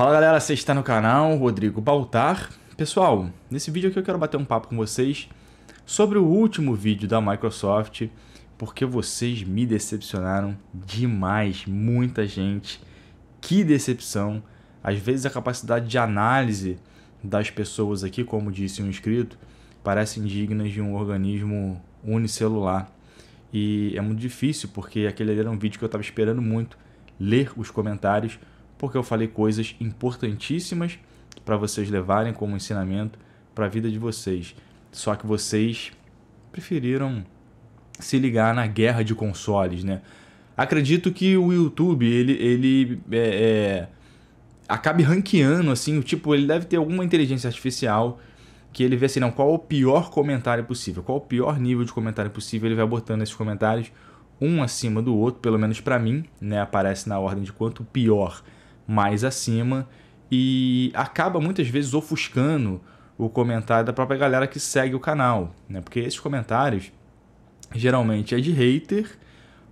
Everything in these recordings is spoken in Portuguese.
Fala galera, você está no canal Rodrigo Baltar. Pessoal, nesse vídeo aqui eu quero bater um papo com vocês sobre o último vídeo da Microsoft, porque vocês me decepcionaram demais, muita gente. Que decepção! Às vezes a capacidade de análise das pessoas aqui, como disse um inscrito, parecem dignas de um organismo unicelular. E é muito difícil, porque aquele era um vídeo que eu estava esperando muito ler os comentários porque eu falei coisas importantíssimas para vocês levarem como ensinamento para a vida de vocês. Só que vocês preferiram se ligar na guerra de consoles, né? Acredito que o YouTube ele, ele é, é, acabe ranqueando assim, o tipo ele deve ter alguma inteligência artificial que ele vê assim, não, qual o pior comentário possível, qual o pior nível de comentário possível, ele vai botando esses comentários um acima do outro, pelo menos para mim, né? Aparece na ordem de quanto pior mais acima e acaba muitas vezes ofuscando o comentário da própria galera que segue o canal, né? Porque esses comentários geralmente é de hater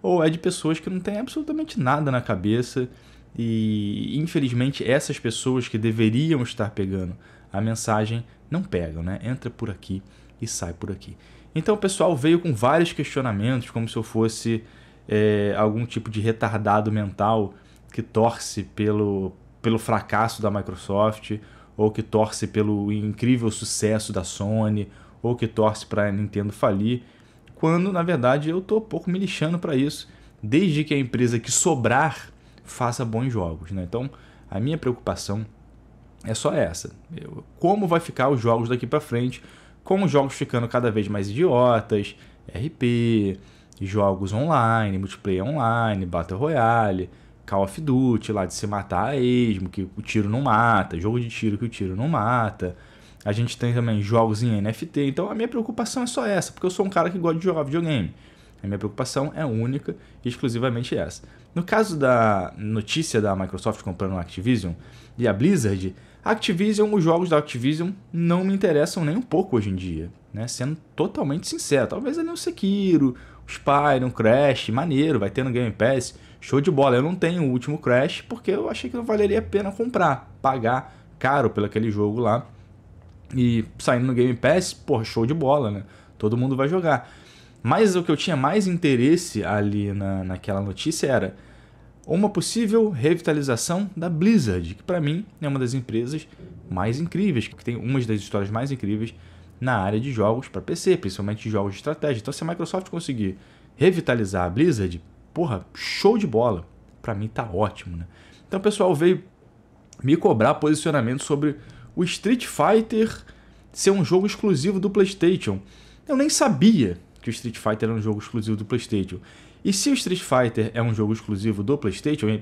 ou é de pessoas que não têm absolutamente nada na cabeça e infelizmente essas pessoas que deveriam estar pegando a mensagem não pegam, né? Entra por aqui e sai por aqui. Então o pessoal veio com vários questionamentos, como se eu fosse é, algum tipo de retardado mental que torce pelo, pelo fracasso da Microsoft, ou que torce pelo incrível sucesso da Sony, ou que torce para a Nintendo falir, quando na verdade eu estou pouco me lixando para isso, desde que a empresa que sobrar faça bons jogos. Né? Então, a minha preocupação é só essa. Eu, como vai ficar os jogos daqui para frente, com os jogos ficando cada vez mais idiotas, RP, jogos online, multiplayer online, Battle Royale, Call of Duty lá de se matar a esmo, que o tiro não mata, jogo de tiro que o tiro não mata. A gente tem também jogos em NFT. Então a minha preocupação é só essa, porque eu sou um cara que gosta de jogar videogame. A minha preocupação é única e exclusivamente essa. No caso da notícia da Microsoft comprando a Activision e a Blizzard, a Activision, os jogos da Activision não me interessam nem um pouco hoje em dia, né? Sendo totalmente sincero. Talvez ali um Sekiro, o Spyro, um Crash, maneiro, vai ter no Game Pass. Show de bola, eu não tenho o último Crash porque eu achei que não valeria a pena comprar, pagar caro pelo aquele jogo lá. E saindo no Game Pass, porra, show de bola, né? Todo mundo vai jogar. Mas o que eu tinha mais interesse ali na, naquela notícia era uma possível revitalização da Blizzard, que para mim é uma das empresas mais incríveis, que tem uma das histórias mais incríveis na área de jogos para PC, principalmente jogos de estratégia. Então, se a Microsoft conseguir revitalizar a Blizzard, Porra, show de bola. Para mim tá ótimo, né? Então o pessoal veio me cobrar posicionamento sobre o Street Fighter ser um jogo exclusivo do PlayStation. Eu nem sabia que o Street Fighter era um jogo exclusivo do PlayStation. E se o Street Fighter é um jogo exclusivo do PlayStation,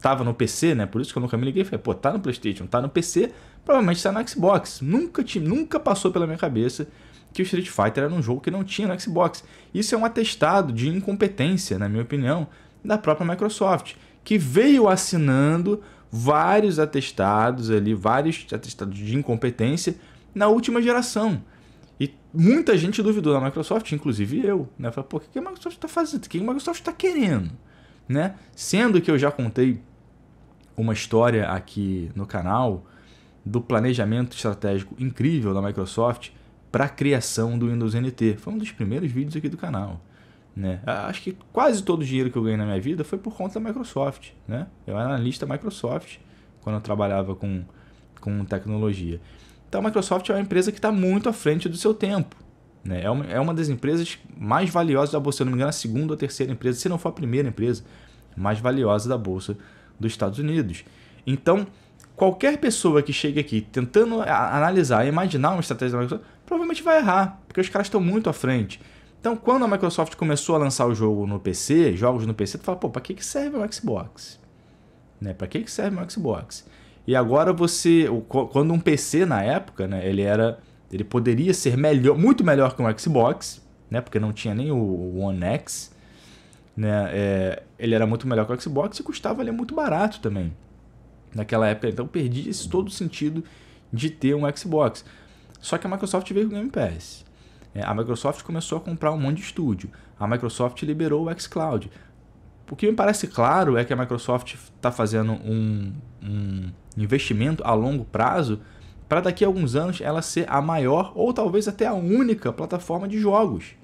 tava no PC, né? Por isso que eu nunca me liguei. Falei, pô, tá no PlayStation, tá no PC, provavelmente tá no Xbox. Nunca, te, nunca passou pela minha cabeça que o Street Fighter era um jogo que não tinha no Xbox. Isso é um atestado de incompetência, na minha opinião, da própria Microsoft, que veio assinando vários atestados ali, vários atestados de incompetência na última geração. E muita gente duvidou da Microsoft, inclusive eu, né? Falei, pô, o que a Microsoft está fazendo? O que a Microsoft está querendo? Né? Sendo que eu já contei uma história aqui no canal do planejamento estratégico incrível da Microsoft, para a criação do Windows NT. Foi um dos primeiros vídeos aqui do canal. Né? Acho que quase todo o dinheiro que eu ganhei na minha vida foi por conta da Microsoft. Né? Eu era analista Microsoft quando eu trabalhava com, com tecnologia. Então a Microsoft é uma empresa que está muito à frente do seu tempo. Né? É, uma, é uma das empresas mais valiosas da Bolsa, se eu não me engano, é a segunda ou terceira empresa, se não for a primeira empresa mais valiosa da Bolsa dos Estados Unidos. Então, qualquer pessoa que chegue aqui tentando analisar e imaginar uma estratégia da Microsoft provavelmente vai errar, porque os caras estão muito à frente. Então, quando a Microsoft começou a lançar o jogo no PC, jogos no PC, tu fala, pô, pra que, que serve o Xbox? Né? Pra que, que serve o Xbox? E agora você, quando um PC na época, né, ele era, ele poderia ser melhor, muito melhor que um Xbox, né, porque não tinha nem o One X, né, é, ele era muito melhor que o Xbox e custava ali muito barato também. Naquela época, então perdia todo o sentido de ter um Xbox. Só que a Microsoft veio com o Game Pass. É, a Microsoft começou a comprar um monte de estúdio. A Microsoft liberou o xCloud. O que me parece claro é que a Microsoft está fazendo um, um investimento a longo prazo para daqui a alguns anos ela ser a maior ou talvez até a única plataforma de jogos.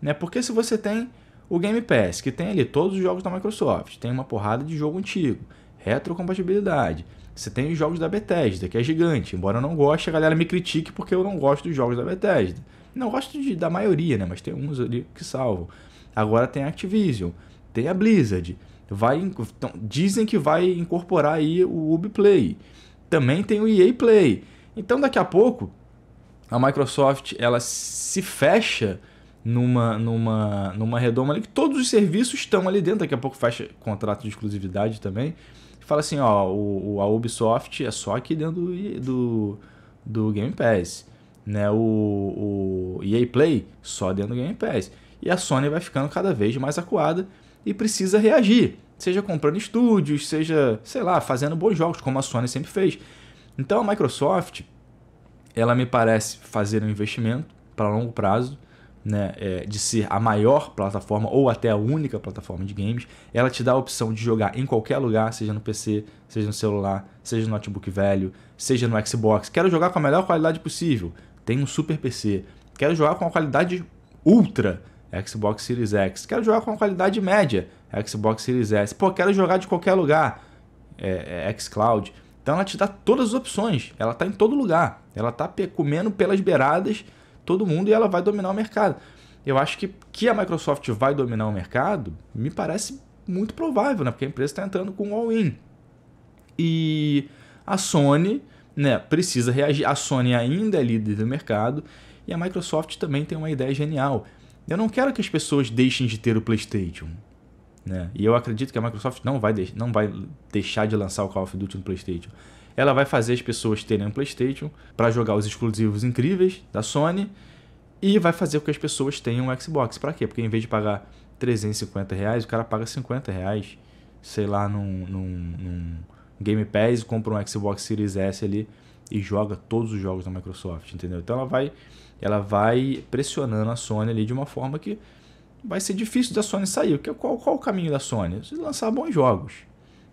Né? Porque se você tem o Game Pass, que tem ali todos os jogos da Microsoft, tem uma porrada de jogo antigo, retrocompatibilidade. Você tem os jogos da Bethesda, que é gigante. Embora eu não goste, a galera me critique porque eu não gosto dos jogos da Bethesda. Não gosto de, da maioria, né? Mas tem uns ali que salvam. Agora tem a Activision, tem a Blizzard. Vai, então, dizem que vai incorporar aí o Ubiplay. Também tem o EA Play. Então daqui a pouco a Microsoft ela se fecha numa, numa, numa redoma ali que todos os serviços estão ali dentro. Daqui a pouco fecha contrato de exclusividade também fala assim, ó, o, o, a Ubisoft é só aqui dentro do, do, do Game Pass. Né? O, o EA Play, só dentro do Game Pass. E a Sony vai ficando cada vez mais acuada e precisa reagir. Seja comprando estúdios, seja, sei lá, fazendo bons jogos, como a Sony sempre fez. Então a Microsoft, ela me parece fazer um investimento para longo prazo né, é, de ser a maior plataforma ou até a única plataforma de games, ela te dá a opção de jogar em qualquer lugar, seja no PC, seja no celular, seja no notebook velho, seja no Xbox. Quero jogar com a melhor qualidade possível. Tem um super PC. Quero jogar com a qualidade ultra. Xbox Series X. Quero jogar com a qualidade média. Xbox Series S. Pô, quero jogar de qualquer lugar. É, é xCloud. Então ela te dá todas as opções. Ela está em todo lugar. Ela está comendo pelas beiradas todo mundo e ela vai dominar o mercado. Eu acho que que a Microsoft vai dominar o mercado me parece muito provável, né? Porque a empresa está entrando com all-in. E a Sony, né, precisa reagir. A Sony ainda é líder do mercado e a Microsoft também tem uma ideia genial. Eu não quero que as pessoas deixem de ter o PlayStation. Né? E eu acredito que a Microsoft não vai, não vai deixar de lançar o Call of Duty no PlayStation ela vai fazer as pessoas terem um PlayStation para jogar os exclusivos incríveis da Sony e vai fazer com que as pessoas tenham um Xbox. Para quê? Porque em vez de pagar 350 reais, o cara paga 50 reais, sei lá, num, num, num Game Pass, compra um Xbox Series S ali e joga todos os jogos da Microsoft, entendeu? Então ela vai, ela vai pressionando a Sony ali de uma forma que vai ser difícil da Sony sair. Qual, qual o caminho da Sony? Lançar bons jogos,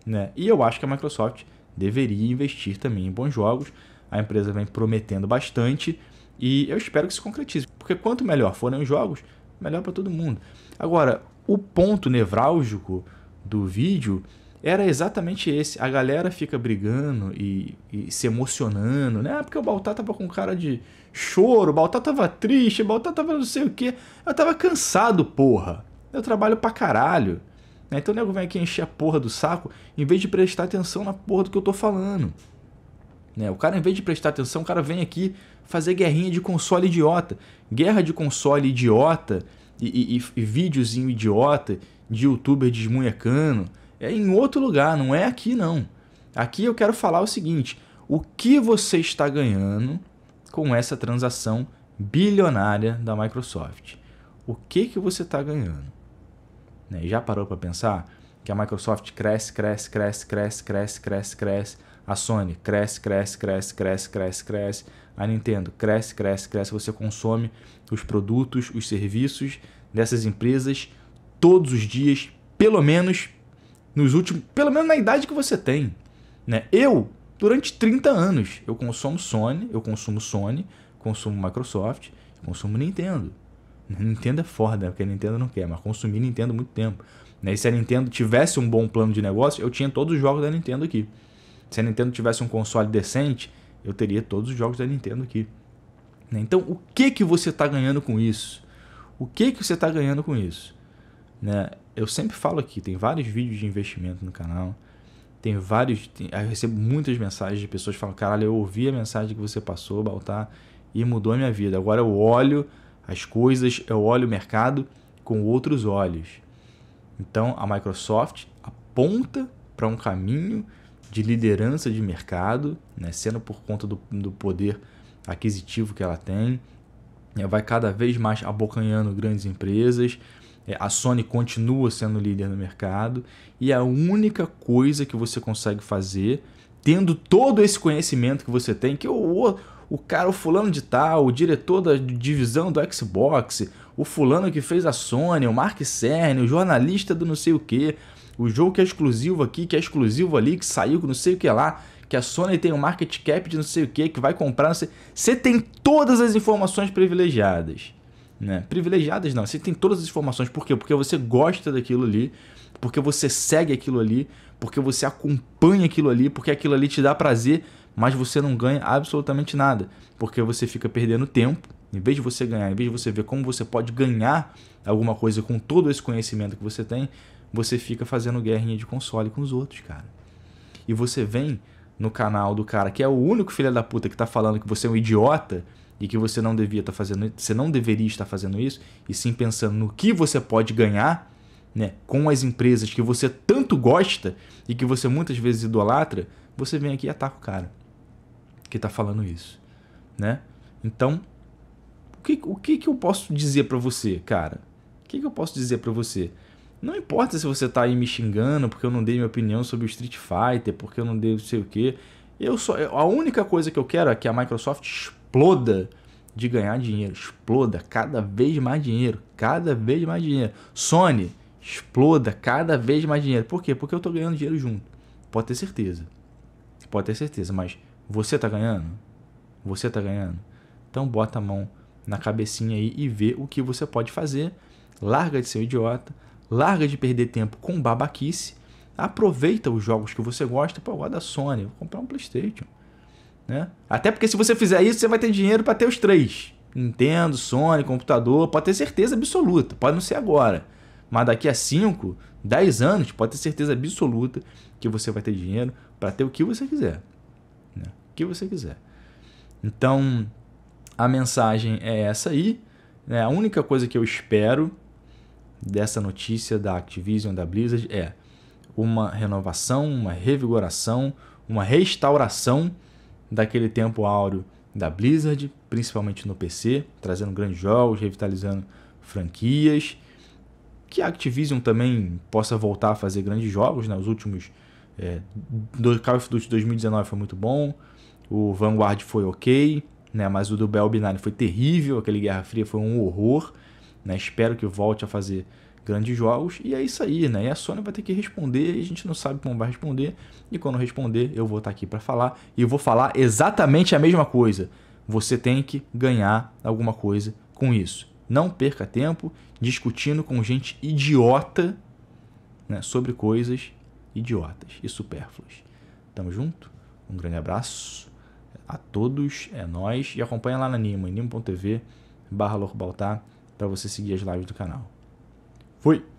né? E eu acho que a Microsoft deveria investir também em bons jogos. A empresa vem prometendo bastante e eu espero que se concretize, porque quanto melhor forem os jogos, melhor para todo mundo. Agora, o ponto nevrálgico do vídeo era exatamente esse. A galera fica brigando e, e se emocionando, né? Ah, porque o Baltar tava com cara de choro, o Baltar tava triste, o Baltar tava não sei o que. Eu tava cansado, porra. Eu trabalho pra caralho. Né? Então o nego vem aqui encher a porra do saco em vez de prestar atenção na porra do que eu tô falando. Né? O cara, em vez de prestar atenção, o cara vem aqui fazer guerrinha de console idiota. Guerra de console idiota e, e, e videozinho idiota de youtuber desmunhecano. É em outro lugar, não é aqui não. Aqui eu quero falar o seguinte: o que você está ganhando com essa transação bilionária da Microsoft? O que, que você está ganhando? Né? Já parou para pensar que a Microsoft cresce, cresce, cresce, cresce, cresce, cresce, cresce, a Sony cresce, cresce, cresce, cresce, cresce, cresce, a Nintendo cresce, cresce, cresce. Você consome os produtos, os serviços dessas empresas todos os dias, pelo menos nos últimos, pelo menos na idade que você tem, né? Eu, durante 30 anos, eu consumo Sony, eu consumo Sony, consumo Microsoft, consumo Nintendo. Nintendo é foda, né? porque a Nintendo não quer, mas consumi Nintendo muito tempo. Né? E se a Nintendo tivesse um bom plano de negócio, eu tinha todos os jogos da Nintendo aqui. Se a Nintendo tivesse um console decente, eu teria todos os jogos da Nintendo aqui. Né? Então, o que que você está ganhando com isso? O que que você está ganhando com isso? Né? Eu sempre falo aqui, tem vários vídeos de investimento no canal, tem vários, tem, eu recebo muitas mensagens de pessoas que falam, caralho, eu ouvi a mensagem que você passou, Baltar, e mudou a minha vida. Agora eu olho as coisas, eu é olho o mercado com outros olhos. Então a Microsoft aponta para um caminho de liderança de mercado, né, sendo por conta do, do poder aquisitivo que ela tem, é, vai cada vez mais abocanhando grandes empresas. É, a Sony continua sendo líder no mercado e a única coisa que você consegue fazer, tendo todo esse conhecimento que você tem, que o, o cara, o fulano de tal, o diretor da divisão do Xbox, o fulano que fez a Sony, o Mark Cerny, o jornalista do não sei o que, o jogo que é exclusivo aqui, que é exclusivo ali, que saiu não sei o que lá, que a Sony tem um market cap de não sei o que, que vai comprar, não sei... Você tem todas as informações privilegiadas. Né? Privilegiadas não, você tem todas as informações. Por quê? Porque você gosta daquilo ali, porque você segue aquilo ali, porque você acompanha aquilo ali, porque aquilo ali te dá prazer, mas você não ganha absolutamente nada, porque você fica perdendo tempo, em vez de você ganhar, em vez de você ver como você pode ganhar alguma coisa com todo esse conhecimento que você tem, você fica fazendo guerrinha de console com os outros, cara. E você vem no canal do cara que é o único filho da puta que tá falando que você é um idiota e que você não devia estar tá fazendo, você não deveria estar fazendo isso, e sim pensando no que você pode ganhar, né, com as empresas que você tanto gosta e que você muitas vezes idolatra, você vem aqui e ataca o cara que está falando isso, né? Então, o que, o que, que eu posso dizer para você, cara? O que, que eu posso dizer para você? Não importa se você está aí me xingando porque eu não dei minha opinião sobre o Street Fighter, porque eu não dei sei o quê. Eu só, a única coisa que eu quero é que a Microsoft exploda de ganhar dinheiro, exploda cada vez mais dinheiro, cada vez mais dinheiro. Sony, exploda cada vez mais dinheiro. Por quê? Porque eu estou ganhando dinheiro junto. Pode ter certeza. Pode ter certeza, mas você tá ganhando? Você tá ganhando? Então bota a mão na cabecinha aí e vê o que você pode fazer. Larga de ser idiota, larga de perder tempo com babaquice, aproveita os jogos que você gosta, pô, eu gosto da Sony, vou comprar um PlayStation, né? Até porque se você fizer isso, você vai ter dinheiro para ter os três. Nintendo, Sony, computador, pode ter certeza absoluta, pode não ser agora, mas daqui a 5, 10 anos, pode ter certeza absoluta que você vai ter dinheiro para ter o que você quiser que você quiser. Então, a mensagem é essa aí. Né? A única coisa que eu espero dessa notícia da Activision, da Blizzard, é uma renovação, uma revigoração, uma restauração daquele tempo áureo da Blizzard, principalmente no PC, trazendo grandes jogos, revitalizando franquias. Que a Activision também possa voltar a fazer grandes jogos. Né? Os últimos. É, do Call of Duty 2019 foi muito bom. O Vanguard foi ok, né? Mas o do Bell Binari foi terrível, aquele Guerra Fria foi um horror, né? Espero que volte a fazer grandes jogos e é isso aí, né? E a Sony vai ter que responder e a gente não sabe como vai responder. E quando responder, eu vou estar tá aqui para falar e vou falar exatamente a mesma coisa. Você tem que ganhar alguma coisa com isso. Não perca tempo discutindo com gente idiota né, sobre coisas idiotas e supérfluas. Tamo junto? Um grande abraço a todos, é nós e acompanha lá na Nimo, nimo.tv barra para você seguir as lives do canal. Fui!